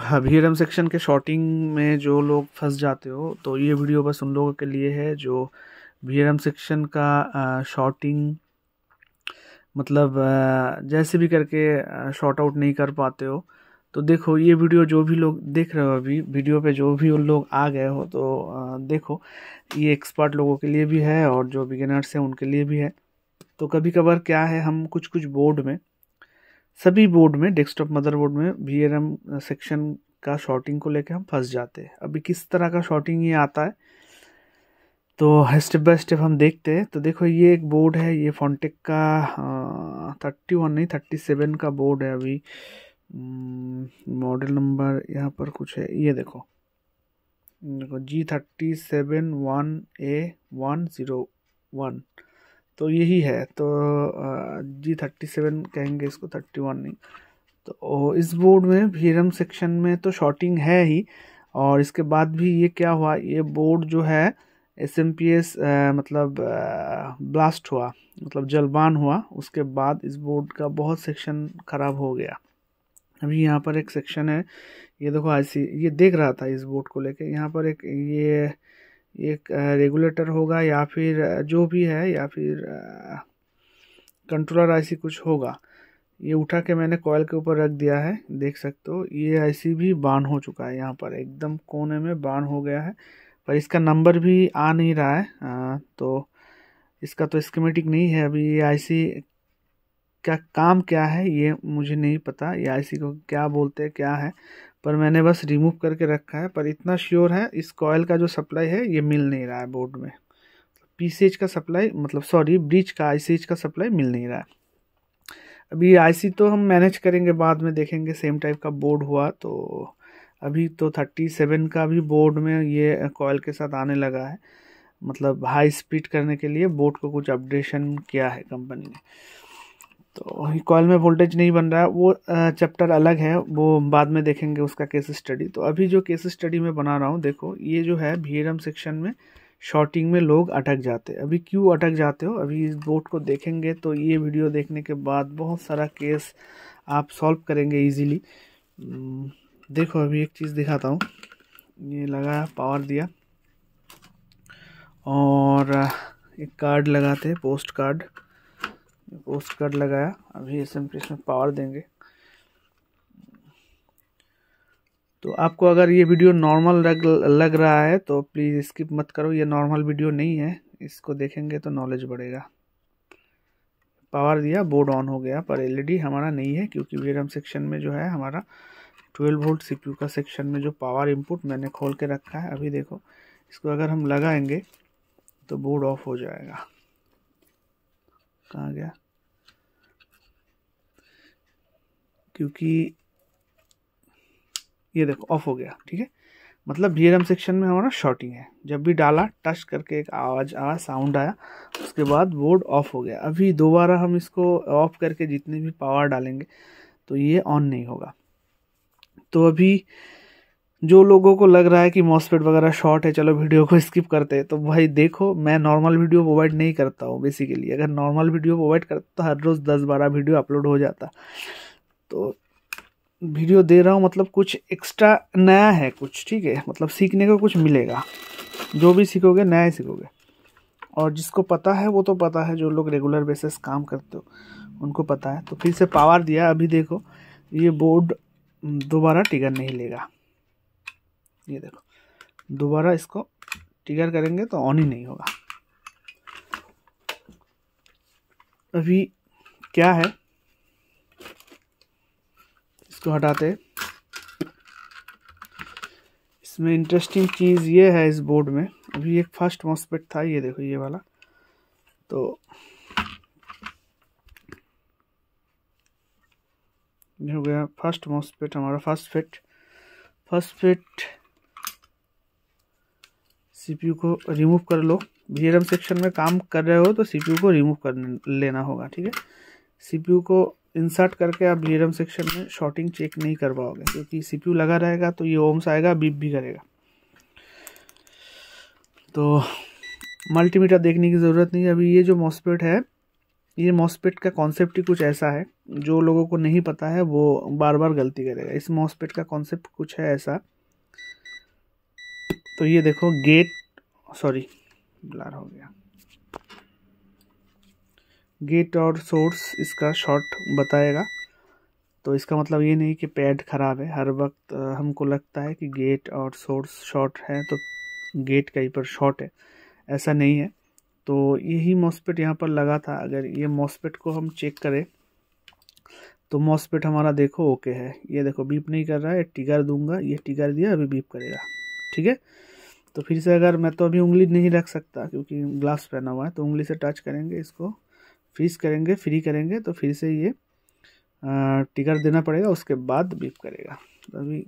हबीरम section के shooting में जो लोग फंस जाते हो तो ये वीडियो बस उन लोगों के लिए है जो भीरम सेक्शन का शॉटिंग मतलब जैसे भी करके शॉर्ट आउट नहीं कर पाते हो तो देखो ये वीडियो जो भी लोग देख रहे हो अभी वीडियो पे जो भी उन लोग आ गए हो तो देखो ये एक्सपर्ट लोगों के लिए भी है और जो बिगिनर्स हैं उनके लिए भी है तो कभी कभार क्या है हम कुछ कुछ बोर्ड में सभी बोर्ड में डेस्कटॉप मदरबोर्ड में वी सेक्शन का शॉर्टिंग को लेकर हम फंस जाते हैं अभी किस तरह का शॉर्टिंग ये आता है तो स्टेप बाय स्टेप हम देखते हैं तो देखो ये एक बोर्ड है ये फॉन्टेक का थर्टी वन नहीं थर्टी सेवन का बोर्ड है अभी मॉडल नंबर यहाँ पर कुछ है ये देखो देखो G thirty seven one A one zero one तो यही है तो जी थर्टी सेवन कहेंगे इसको थर्टी वन नहीं तो इस बोर्ड में भीरम सेक्शन में तो शॉर्टिंग है ही और इसके बाद भी ये क्या हुआ ये बोर्ड जो है एस एम पी एस मतलब ब्लास्ट हुआ मतलब जलबान हुआ उसके बाद इस बोर्ड का बहुत सेक्शन ख़राब हो गया अभी यहाँ पर एक सेक्शन है ये देखो आई सी ये देख रहा था इस बोर्ड को लेके यहाँ पर एक ये एक रेगुलेटर होगा या फिर जो भी है या फिर कंट्रोलर आईसी कुछ होगा ये उठा के मैंने कॉयल के ऊपर रख दिया है देख सकते हो ये आईसी भी बान हो चुका है यहाँ पर एकदम कोने में बान हो गया है पर इसका नंबर भी आ नहीं रहा है आ, तो इसका तो स्कीमेटिक नहीं है अभी ये आईसी का काम क्या है ये मुझे नहीं पता ये आईसी को क्या बोलते हैं क्या है पर मैंने बस रिमूव करके रखा है पर इतना श्योर है इस कॉयल का जो सप्लाई है ये मिल नहीं रहा है बोर्ड में पीसीएच का सप्लाई मतलब सॉरी ब्रिज का आईसीएच का सप्लाई मिल नहीं रहा है अभी आईसी तो हम मैनेज करेंगे बाद में देखेंगे सेम टाइप का बोर्ड हुआ तो अभी तो थर्टी सेवन का भी बोर्ड में ये कॉयल के साथ आने लगा है मतलब हाई स्पीड करने के लिए बोर्ड को कुछ अपडेशन किया है कंपनी ने तो कॉल में वोल्टेज नहीं बन रहा है वो चैप्टर अलग है वो बाद में देखेंगे उसका केस स्टडी तो अभी जो केस स्टडी में बना रहा हूँ देखो ये जो है भी सेक्शन में शॉर्टिंग में लोग अटक जाते अभी क्यों अटक जाते हो अभी इस बोर्ड को देखेंगे तो ये वीडियो देखने के बाद बहुत सारा केस आप सॉल्व करेंगे इजीली देखो अभी एक चीज़ दिखाता हूँ ये लगाया पावर दिया और एक कार्ड लगाते पोस्ट कार्ड पोस्ट कार्ड लगाया अभी एम इसमें पावर देंगे तो आपको अगर ये वीडियो नॉर्मल लग लग रहा है तो प्लीज़ स्किप मत करो ये नॉर्मल वीडियो नहीं है इसको देखेंगे तो नॉलेज बढ़ेगा पावर दिया बोर्ड ऑन हो गया पर एलईडी e हमारा नहीं है क्योंकि वीरम सेक्शन में जो है हमारा 12 वोल्ट सीपीयू का सेक्शन में जो पावर इनपुट मैंने खोल के रखा है अभी देखो इसको अगर हम लगाएंगे तो बोर्ड ऑफ हो जाएगा कहाँ गया क्योंकि ये देखो ऑफ हो गया ठीक है मतलब बी सेक्शन में हमारा शॉर्टिंग है जब भी डाला टच करके एक आवाज़ आया साउंड आया उसके बाद बोर्ड ऑफ हो गया अभी दोबारा हम इसको ऑफ करके जितने भी पावर डालेंगे तो ये ऑन नहीं होगा तो अभी जो लोगों को लग रहा है कि मॉसपेट वगैरह शॉर्ट है चलो वीडियो को स्किप करते हैं तो भाई देखो मैं नॉर्मल वीडियो प्रोवाइड नहीं करता हूँ बेसिकली अगर नॉर्मल वीडियो प्रोवाइड करता तो हर रोज़ दस बारह वीडियो अपलोड हो जाता तो वीडियो दे रहा हूँ मतलब कुछ एक्स्ट्रा नया है कुछ ठीक है मतलब सीखने को कुछ मिलेगा जो भी सीखोगे नया ही सीखोगे और जिसको पता है वो तो पता है जो लोग रेगुलर बेसिस काम करते हो उनको पता है तो फिर से पावर दिया अभी देखो ये बोर्ड दोबारा टिगर नहीं लेगा ये देखो दोबारा इसको टिगर करेंगे तो ऑन ही नहीं होगा अभी क्या है इसको हटाते इसमें इंटरेस्टिंग चीज़ ये है इस बोर्ड में अभी एक फर्स्ट मॉसपेट था ये देखो ये वाला तो ये हो गया फर्स्ट मॉसपेट हमारा first fit first fit CPU को रिमूव कर लो वी सेक्शन में काम कर रहे हो तो सीपीयू को रिमूव कर लेना होगा ठीक है सीपीयू को इंसर्ट करके आप जीरम सेक्शन में शॉर्टिंग चेक नहीं कर पाओगे क्योंकि सीपीयू लगा रहेगा तो ये ओम्स आएगा बीप भी करेगा तो मल्टीमीटर देखने की ज़रूरत नहीं है अभी ये जो मॉसपेट है ये मॉसपेट का कॉन्सेप्ट ही कुछ ऐसा है जो लोगों को नहीं पता है वो बार बार गलती करेगा इस मॉसपेट का कॉन्सेप्ट कुछ है ऐसा तो ये देखो गेट सॉरी ब्लार हो गया गेट और सोर्स इसका शॉर्ट बताएगा तो इसका मतलब ये नहीं कि पैड ख़राब है हर वक्त हमको लगता है कि गेट और सोर्स शॉर्ट है तो गेट कहीं पर शॉर्ट है ऐसा नहीं है तो यही मॉसपेट यहाँ पर लगा था अगर ये मॉसपेट को हम चेक करें तो मॉसपेट हमारा देखो ओके है ये देखो बीप नहीं कर रहा है टिगर दूंगा ये टिगर दिया अभी बीप करेगा ठीक है तो फिर से अगर मैं तो अभी उंगली नहीं रख सकता क्योंकि ग्लास पहना हुआ है तो उंगली से टच करेंगे इसको फ्रीज करेंगे फ्री करेंगे तो फिर से ये टिकर देना पड़ेगा उसके बाद बीप करेगा तो अभी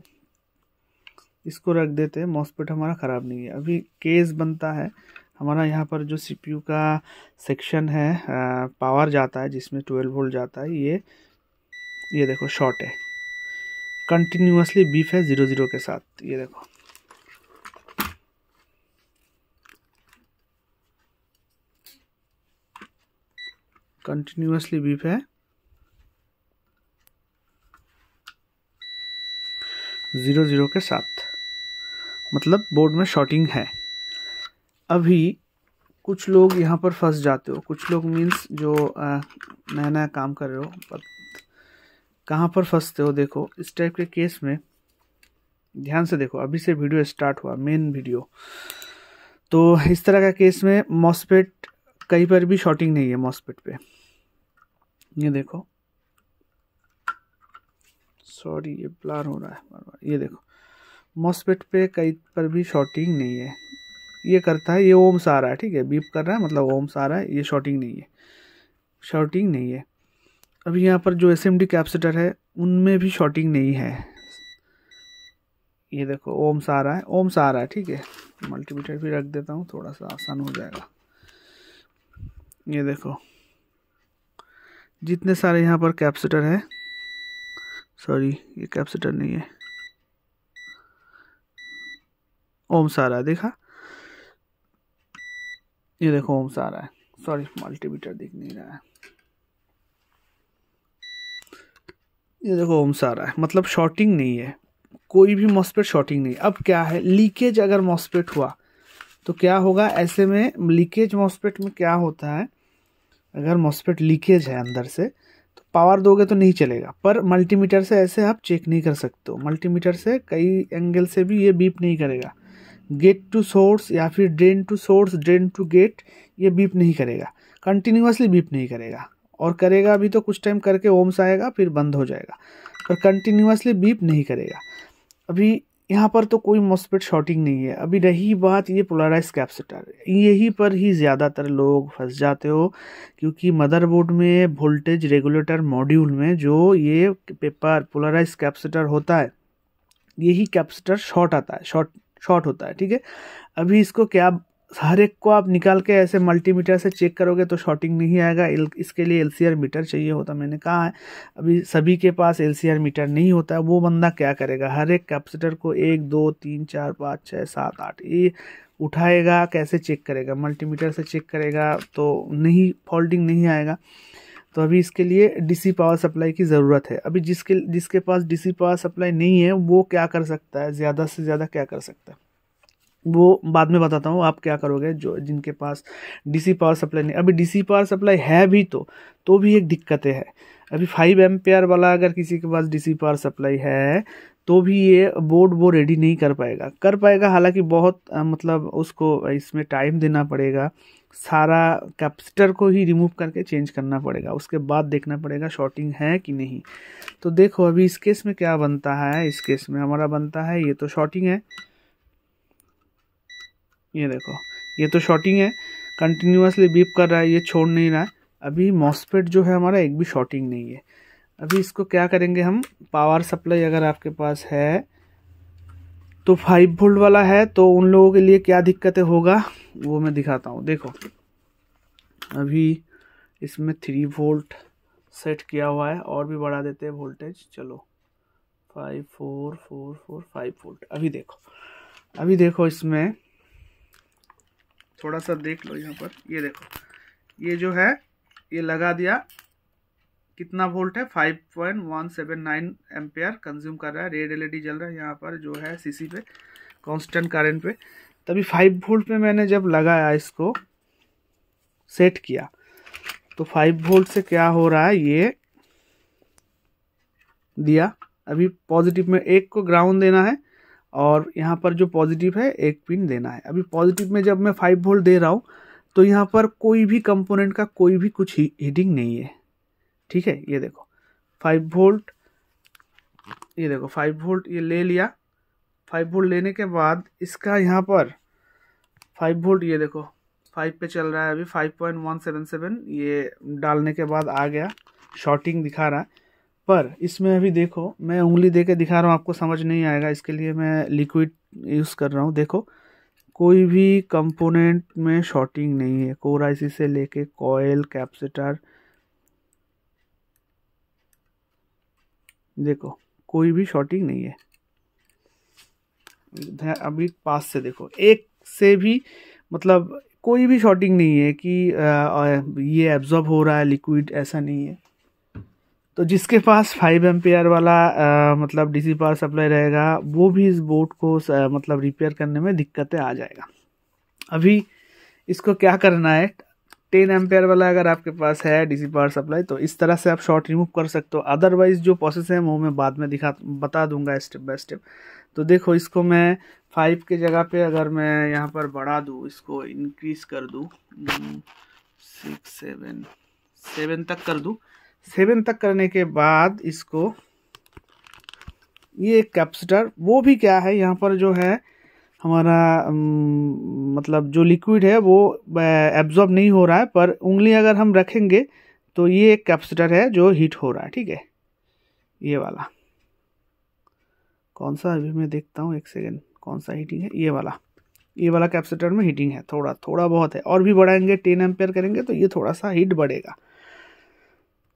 इसको रख देते हैं मॉसपेट हमारा ख़राब नहीं है अभी केस बनता है हमारा यहाँ पर जो सीपीयू का सेक्शन है आ, पावर जाता है जिसमें ट्वेल्व वोल्ट जाता है ये ये देखो शॉर्ट है कंटिन्यूसली बीफ है ज़ीरो ज़ीरो के साथ ये देखो कंटिन्यूसली बीफ है ज़ीरो ज़ीरो के साथ मतलब बोर्ड में शॉटिंग है अभी कुछ लोग यहाँ पर फंस जाते हो कुछ लोग मीन्स जो नया नया काम कर रहे हो पर कहाँ पर फंसते हो देखो इस टाइप के केस में ध्यान से देखो अभी से वीडियो स्टार्ट हुआ मेन वीडियो तो इस तरह का केस में मॉसपेट कहीं पर भी शॉर्टिंग नहीं है मॉसपेट पे ये देखो सॉरी ये ब्लार हो रहा है बार बार ये देखो मॉसपेट पे कहीं पर भी शॉर्टिंग नहीं है ये करता है ये ओम्स आ रहा है ठीक है बीप कर रहा है मतलब ओम्स आ रहा है ये शॉर्टिंग नहीं है शॉर्टिंग नहीं है अभी यहाँ पर जो एस एम डी कैप्सिटर है उनमें भी शॉर्टिंग नहीं है ये देखो ओम्स आ रहा है ओम्स आ रहा है ठीक है मल्टीमीटर भी रख देता हूँ थोड़ा सा आसान हो जाएगा ये देखो जितने सारे यहाँ पर कैप्सिटर हैं सॉरी ये कैप्सिटर नहीं है ओम सारा देखा ये देखो ओम सारा है सॉरी मल्टीमीटर दिख नहीं रहा है ये देखो ओम सारा है मतलब शॉर्टिंग नहीं है कोई भी मॉस्पेट शॉर्टिंग नहीं अब क्या है लीकेज अगर मॉस्पेट हुआ तो क्या होगा ऐसे में लीकेज मॉस्पेट में क्या होता है अगर मॉस्फेट लीकेज है अंदर से तो पावर दोगे तो नहीं चलेगा पर मल्टीमीटर से ऐसे आप चेक नहीं कर सकते हो मल्टीमीटर से कई एंगल से भी ये बीप नहीं करेगा गेट टू सोर्स या फिर drain to source drain to gate ये बीप नहीं करेगा कंटिन्यूसली बीप नहीं करेगा और करेगा भी तो कुछ टाइम करके ओम्स आएगा फिर बंद हो जाएगा पर कंटिन्यूसली बीप नहीं करेगा अभी यहाँ पर तो कोई मॉस्फेट शॉर्टिंग नहीं है अभी रही बात ये पोलराइज कैपेसिटर यही पर ही ज़्यादातर लोग फंस जाते हो क्योंकि मदरबोर्ड में वोल्टेज रेगुलेटर मॉड्यूल में जो ये पेपर पोलराइज कैपेसिटर होता है यही कैपेसिटर शॉर्ट आता है शॉर्ट शॉर्ट होता है ठीक है अभी इसको क्या हर एक को आप निकाल के ऐसे मल्टीमीटर से चेक करोगे तो शॉर्टिंग नहीं आएगा इसके लिए एल मीटर चाहिए होता मैंने कहा है अभी सभी के पास एल मीटर नहीं होता है वो बंदा क्या करेगा हर एक कैपेसिटर को एक दो तीन चार पाँच छः सात आठ ये उठाएगा कैसे चेक करेगा मल्टीमीटर से चेक करेगा तो नहीं फॉल्टिंग नहीं आएगा तो अभी इसके लिए डीसी पावर सप्लाई की ज़रूरत है अभी जिसके जिसके पास डीसी पावर सप्लाई नहीं है वो क्या कर सकता है ज़्यादा से ज़्यादा क्या कर सकता है वो बाद में बताता हूँ आप क्या करोगे जो जिनके पास डीसी पावर सप्लाई नहीं अभी डीसी पावर सप्लाई है भी तो तो भी एक दिक्कतें है अभी फाइव एम्पेयर वाला अगर किसी के पास डीसी पावर सप्लाई है तो भी ये बोर्ड वो रेडी नहीं कर पाएगा कर पाएगा हालांकि बहुत आ, मतलब उसको इसमें टाइम देना पड़ेगा सारा कैपेसिटर को ही रिमूव करके चेंज करना पड़ेगा उसके बाद देखना पड़ेगा शॉर्टिंग है कि नहीं तो देखो अभी इस केस में क्या बनता है इस केस में हमारा बनता है ये तो शॉर्टिंग है ये देखो ये तो शॉटिंग है कंटिन्यूसली बीप कर रहा है ये छोड़ नहीं रहा है अभी मॉसपेट जो है हमारा एक भी शॉटिंग नहीं है अभी इसको क्या करेंगे हम पावर सप्लाई अगर आपके पास है तो फाइव वोल्ट वाला है तो उन लोगों के लिए क्या दिक्कतें होगा वो मैं दिखाता हूँ देखो अभी इसमें थ्री वोल्ट सेट किया हुआ है और भी बढ़ा देते हैं वोल्टेज चलो five four four four five volt अभी देखो अभी देखो इसमें थोड़ा सा देख लो यहाँ पर ये देखो ये जो है ये लगा दिया कितना वोल्ट है 5.179 एम्पेयर कंज्यूम कर रहा है रेड एलईडी जल रहा है यहाँ पर जो है सीसी पे कांस्टेंट करंट पे तभी 5 वोल्ट पे मैंने जब लगाया इसको सेट किया तो 5 वोल्ट से क्या हो रहा है ये दिया अभी पॉजिटिव में एक को ग्राउंड देना है और यहाँ पर जो पॉजिटिव है एक पिन देना है अभी पॉजिटिव में जब मैं फाइव वोल्ट दे रहा हूँ तो यहाँ पर कोई भी कंपोनेंट का कोई भी कुछ हीटिंग नहीं है ठीक है ये देखो फाइव वोल्ट ये देखो फाइव वोल्ट ये ले लिया फाइव वोल्ट लेने के बाद इसका यहाँ पर फाइव वोल्ट ये देखो फाइव पे चल रहा है अभी five point one seven seven ये डालने के बाद आ गया शॉर्टिंग दिखा रहा है पर इसमें अभी देखो मैं उंगली दे के दिखा रहा हूँ आपको समझ नहीं आएगा इसके लिए मैं लिक्विड यूज़ कर रहा हूँ देखो कोई भी कंपोनेंट में शॉर्टिंग नहीं है कोर आईसी से लेके कॉयल कैप्सिटर देखो कोई भी शॉर्टिंग नहीं है अभी पास से देखो एक से भी मतलब कोई भी शॉर्टिंग नहीं है कि आ, ये एब्जॉर्ब हो रहा है लिक्विड ऐसा नहीं है तो जिसके पास फाइव एम्पेयर वाला आ, मतलब डीसी पावर सप्लाई रहेगा वो भी इस बोर्ड को आ, मतलब रिपेयर करने में दिक्कतें आ जाएगा अभी इसको क्या करना है टेन एम्पेयर वाला अगर आपके पास है डीसी पावर सप्लाई तो इस तरह से आप शॉर्ट रिमूव कर सकते हो अदरवाइज जो प्रोसेस है वो मैं बाद में दिखा बता दूंगा स्टेप बाय स्टेप तो देखो इसको मैं फाइव के जगह पे अगर मैं यहाँ पर बढ़ा दूँ इसको इनक्रीज कर दूँ सिक्स सेवन सेवन तक कर दूँ सेवन तक करने के बाद इसको ये एक कैप्सिटर वो भी क्या है यहाँ पर जो है हमारा मतलब जो लिक्विड है वो एब्जॉर्ब नहीं हो रहा है पर उंगली अगर हम रखेंगे तो ये एक कैप्सिटर है जो हीट हो रहा है ठीक है ये वाला कौन सा अभी मैं देखता हूँ एक सेकेंड कौन सा हीटिंग है ये वाला ये वाला कैप्सिटर में हीटिंग है थोड़ा थोड़ा बहुत है और भी बढ़ाएंगे टेन एम्पेयर करेंगे तो ये थोड़ा सा हीट बढ़ेगा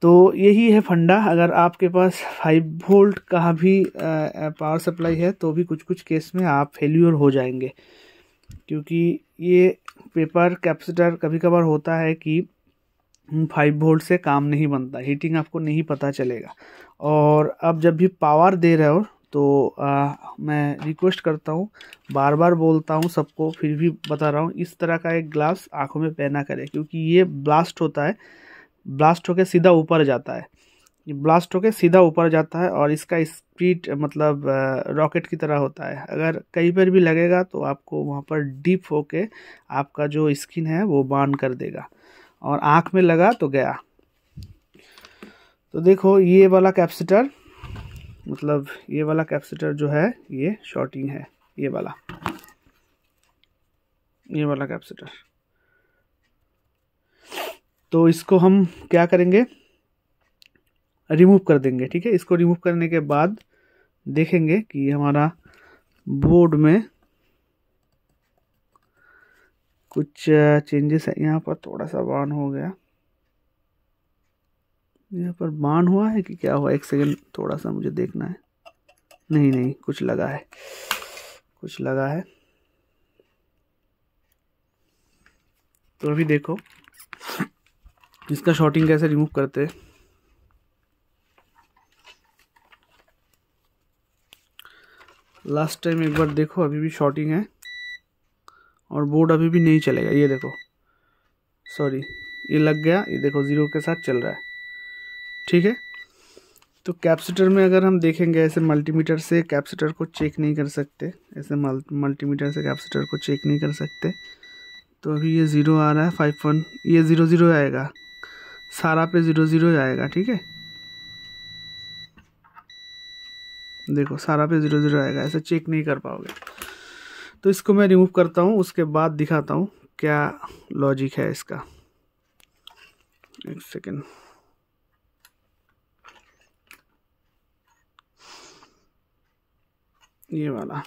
तो यही है फंडा अगर आपके पास फाइव वोल्ट का भी पावर सप्लाई है तो भी कुछ कुछ केस में आप फेल्यूर हो जाएंगे क्योंकि ये पेपर कैपेसिटर कभी कभार होता है कि फाइव वोल्ट से काम नहीं बनता हीटिंग आपको नहीं पता चलेगा और अब जब भी पावर दे रहे हो तो आ, मैं रिक्वेस्ट करता हूँ बार बार बोलता हूँ सबको फिर भी बता रहा हूँ इस तरह का एक ग्लास आँखों में पहना करें क्योंकि ये ब्लास्ट होता है ब्लास्ट होकर सीधा ऊपर जाता है ब्लास्ट होकर सीधा ऊपर जाता है और इसका स्पीड मतलब रॉकेट की तरह होता है अगर कहीं पर भी लगेगा तो आपको वहाँ पर डीप होके आपका जो स्किन है वो बांध कर देगा और आँख में लगा तो गया तो देखो ये वाला कैप्सिटर मतलब ये वाला कैप्सिटर जो है ये शॉर्टिंग है ये वाला ये वाला कैप्सिटर तो इसको हम क्या करेंगे रिमूव कर देंगे ठीक है इसको रिमूव करने के बाद देखेंगे कि हमारा बोर्ड में कुछ चेंजेस है यहाँ पर थोड़ा सा बान हो गया यहाँ पर बान हुआ है कि क्या हुआ एक सेकेंड थोड़ा सा मुझे देखना है नहीं नहीं कुछ लगा है कुछ लगा है तो अभी देखो इसका शॉर्टिंग कैसे रिमूव करते हैं लास्ट टाइम एक बार देखो अभी भी शॉर्टिंग है और बोर्ड अभी भी नहीं चलेगा ये देखो सॉरी ये लग गया ये देखो ज़ीरो के साथ चल रहा है ठीक है तो कैपेसिटर में अगर हम देखेंगे ऐसे मल्टीमीटर से कैपेसिटर को चेक नहीं कर सकते ऐसे मल्टीमीटर से कैपेसिटर को चेक नहीं कर सकते तो अभी ये ज़ीरो आ रहा है फाइव वन ये ज़ीरो ज़ीरो आएगा सारा पे ज़ीरो ज़ीरो जाएगा ठीक है देखो सारा पे ज़ीरो ज़ीरो आएगा ऐसे चेक नहीं कर पाओगे तो इसको मैं रिमूव करता हूँ उसके बाद दिखाता हूँ क्या लॉजिक है इसका एक सेकेंड ये वाला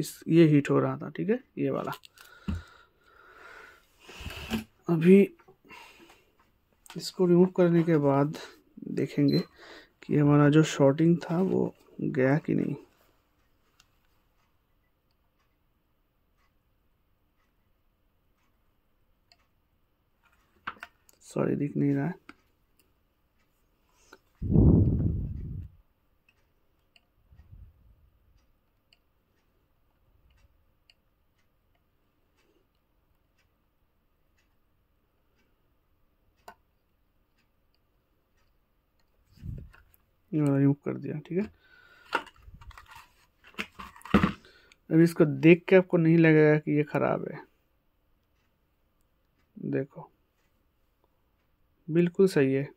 इस ये हीट हो रहा था ठीक है ये वाला अभी इसको रिमूव करने के बाद देखेंगे कि हमारा जो शॉर्टिंग था वो गया कि नहीं सॉरी दिख नहीं रहा है ये मैंने रिमूव कर दिया ठीक है अभी इसको देख के आपको नहीं लगेगा कि ये ख़राब है देखो बिल्कुल सही है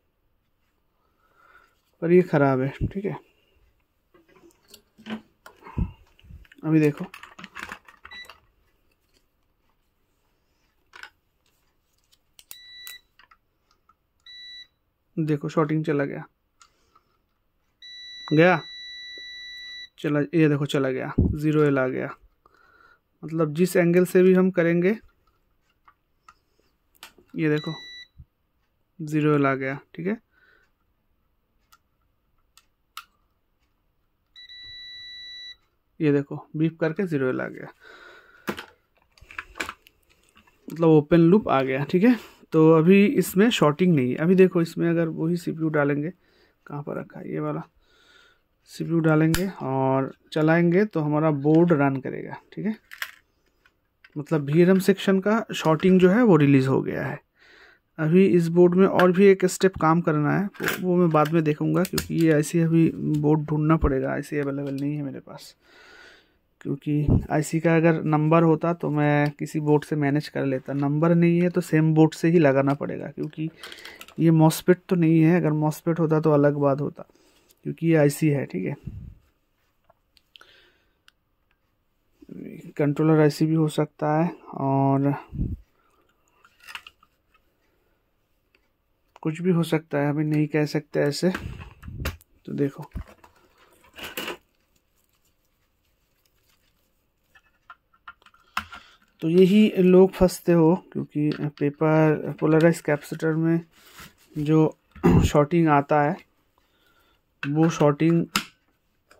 पर ये ख़राब है ठीक है अभी देखो देखो शॉटिंग चला गया गया चला ये देखो चला गया ज़ीरो एल आ गया मतलब जिस एंगल से भी हम करेंगे ये देखो ज़ीरो एल आ गया ठीक है ये देखो बीप करके ज़ीरो एल आ गया मतलब ओपन लूप आ गया ठीक है तो अभी इसमें शॉर्टिंग नहीं है अभी देखो इसमें अगर वही सीपीयू डालेंगे कहाँ पर रखा है ये वाला सीपीयू डालेंगे और चलाएंगे तो हमारा बोर्ड रन करेगा ठीक है मतलब भी सेक्शन का शॉर्टिंग जो है वो रिलीज़ हो गया है अभी इस बोर्ड में और भी एक स्टेप काम करना है वो, तो वो मैं बाद में देखूंगा क्योंकि ये आईसी अभी बोर्ड ढूंढना पड़ेगा आईसी अवेलेबल नहीं है मेरे पास क्योंकि आईसी का अगर नंबर होता तो मैं किसी बोर्ड से मैनेज कर लेता नंबर नहीं है तो सेम बोर्ड से ही लगाना पड़ेगा क्योंकि ये मॉसपेट तो नहीं है अगर मॉसपेट होता तो अलग बात होता क्योंकि ये आईसी है ठीक है कंट्रोलर आईसी भी हो सकता है और कुछ भी हो सकता है अभी नहीं कह सकते ऐसे तो देखो तो यही लोग फंसते हो क्योंकि पेपर पोलराइज कैपेसिटर में जो शॉर्टिंग आता है वो शॉर्टिंग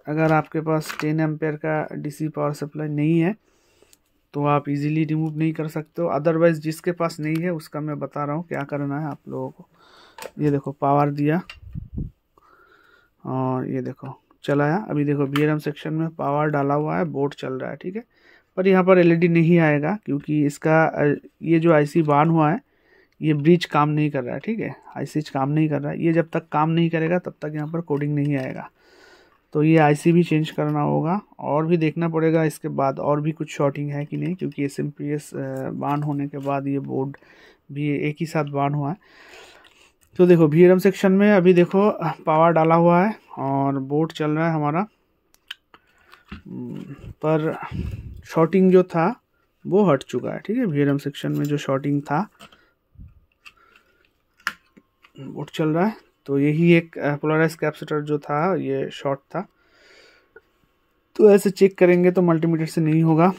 अगर आपके पास टेन एम्पेयर का डीसी पावर सप्लाई नहीं है तो आप इजीली रिमूव नहीं कर सकते हो अदरवाइज़ जिसके पास नहीं है उसका मैं बता रहा हूँ क्या करना है आप लोगों को ये देखो पावर दिया और ये देखो चलाया अभी देखो बी सेक्शन में पावर डाला हुआ है बोर्ड चल रहा है ठीक है पर यहाँ पर एलईडी e नहीं आएगा क्योंकि इसका ये जो आईसी बान हुआ है ये ब्रिज काम नहीं कर रहा है ठीक है आई काम नहीं कर रहा है ये जब तक काम नहीं करेगा तब तक यहाँ पर कोडिंग नहीं आएगा तो ये आईसी भी चेंज करना होगा और भी देखना पड़ेगा इसके बाद और भी कुछ शॉर्टिंग है कि नहीं क्योंकि एस एम पी एस बान होने के बाद ये बोर्ड भी एक ही साथ बान हुआ है तो देखो एम सेक्शन में अभी देखो पावर डाला हुआ है और बोर्ड चल रहा है हमारा हम्म, पर शॉर्टिंग जो था वो हट चुका है ठीक है वी सेक्शन में जो शॉर्टिंग था वोट चल रहा है तो यही एक पोलराइज कैपेसिटर जो था ये शॉर्ट था तो ऐसे चेक करेंगे तो मल्टीमीटर से नहीं होगा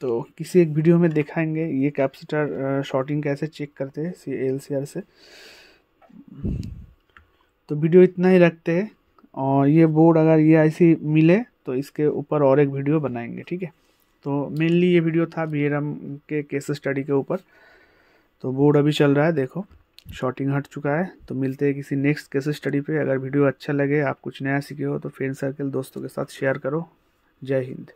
तो किसी एक वीडियो में दिखाएंगे ये कैपेसिटर शॉर्टिंग कैसे चेक करते हैं सी एल सी आर से तो वीडियो इतना ही रखते हैं और ये बोर्ड अगर ये ऐसी मिले तो इसके ऊपर और एक वीडियो बनाएंगे ठीक है तो मेनली ये वीडियो था बी के केस स्टडी के ऊपर तो बोर्ड अभी चल रहा है देखो शॉर्टिंग हट चुका है तो मिलते हैं किसी नेक्स्ट केस स्टडी पे अगर वीडियो अच्छा लगे आप कुछ नया सीखे हो तो फ्रेंड सर्कल दोस्तों के साथ शेयर करो जय हिंद